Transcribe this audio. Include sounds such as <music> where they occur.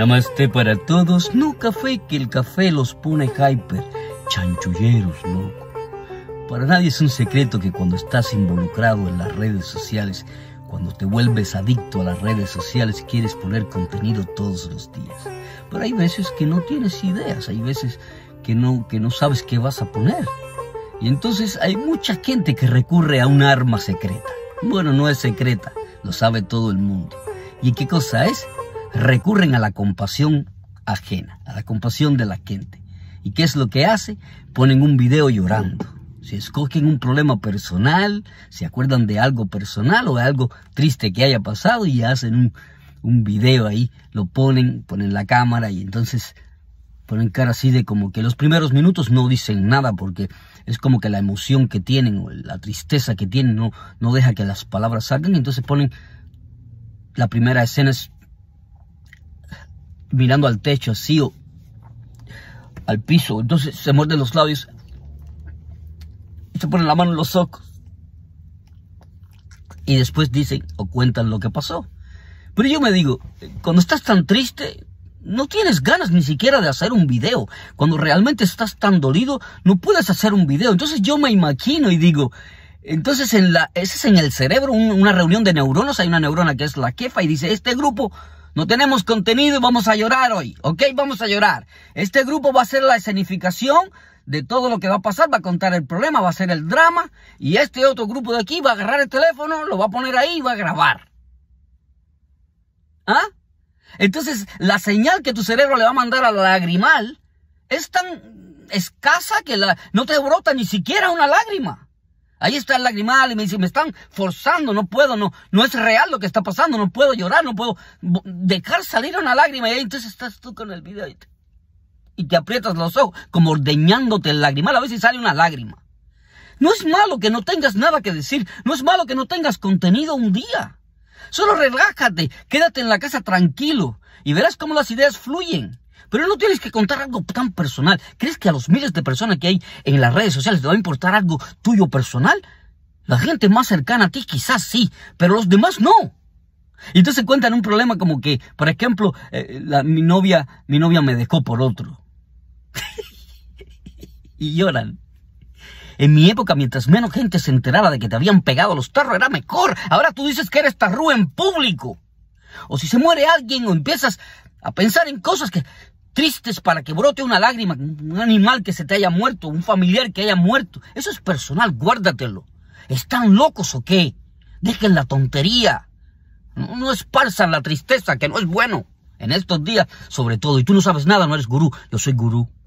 Namaste para todos, no café que el café los pone hyper, chanchulleros, loco. Para nadie es un secreto que cuando estás involucrado en las redes sociales, cuando te vuelves adicto a las redes sociales, quieres poner contenido todos los días. Pero hay veces que no tienes ideas, hay veces que no, que no sabes qué vas a poner. Y entonces hay mucha gente que recurre a un arma secreta. Bueno, no es secreta, lo sabe todo el mundo. ¿Y qué cosa es? recurren a la compasión ajena, a la compasión de la gente. ¿Y qué es lo que hace? Ponen un video llorando. Si escogen un problema personal, se acuerdan de algo personal o de algo triste que haya pasado y hacen un, un video ahí, lo ponen, ponen la cámara y entonces ponen cara así de como que los primeros minutos no dicen nada porque es como que la emoción que tienen o la tristeza que tienen no, no deja que las palabras salgan, entonces ponen la primera escena es mirando al techo, así o al piso. Entonces se muerde los labios. Se pone la mano en los ojos. Y después dicen o cuentan lo que pasó. Pero yo me digo, cuando estás tan triste, no tienes ganas ni siquiera de hacer un video. Cuando realmente estás tan dolido, no puedes hacer un video. Entonces yo me imagino y digo, entonces, en la, ese es en el cerebro, una reunión de neuronas. Hay una neurona que es la quefa y dice, este grupo no tenemos contenido y vamos a llorar hoy, ¿ok? Vamos a llorar. Este grupo va a ser la escenificación de todo lo que va a pasar, va a contar el problema, va a ser el drama. Y este otro grupo de aquí va a agarrar el teléfono, lo va a poner ahí y va a grabar. ¿Ah? Entonces, la señal que tu cerebro le va a mandar al lagrimal es tan escasa que la, no te brota ni siquiera una lágrima. Ahí está el lagrimal y me dice, me están forzando, no puedo, no, no es real lo que está pasando, no puedo llorar, no puedo dejar salir una lágrima. Y entonces estás tú con el video y te, aprietas los ojos, como ordeñándote el lagrimal, a ver si sale una lágrima. No es malo que no tengas nada que decir, no es malo que no tengas contenido un día. Solo relájate, quédate en la casa tranquilo y verás cómo las ideas fluyen. Pero no tienes que contar algo tan personal. ¿Crees que a los miles de personas que hay en las redes sociales te va a importar algo tuyo personal? La gente más cercana a ti quizás sí, pero los demás no. Y entonces cuentan un problema como que, por ejemplo, eh, mi, novia, mi novia me dejó por otro. <laughs> y lloran. En mi época, mientras menos gente se enteraba de que te habían pegado los tarros, era mejor. Ahora tú dices que eres tarro en público o si se muere alguien o empiezas a pensar en cosas que tristes para que brote una lágrima, un animal que se te haya muerto, un familiar que haya muerto, eso es personal, guárdatelo. ¿Están locos o qué? Dejen la tontería. No, no esparzan la tristeza, que no es bueno en estos días, sobre todo. Y tú no sabes nada, no eres gurú. Yo soy gurú.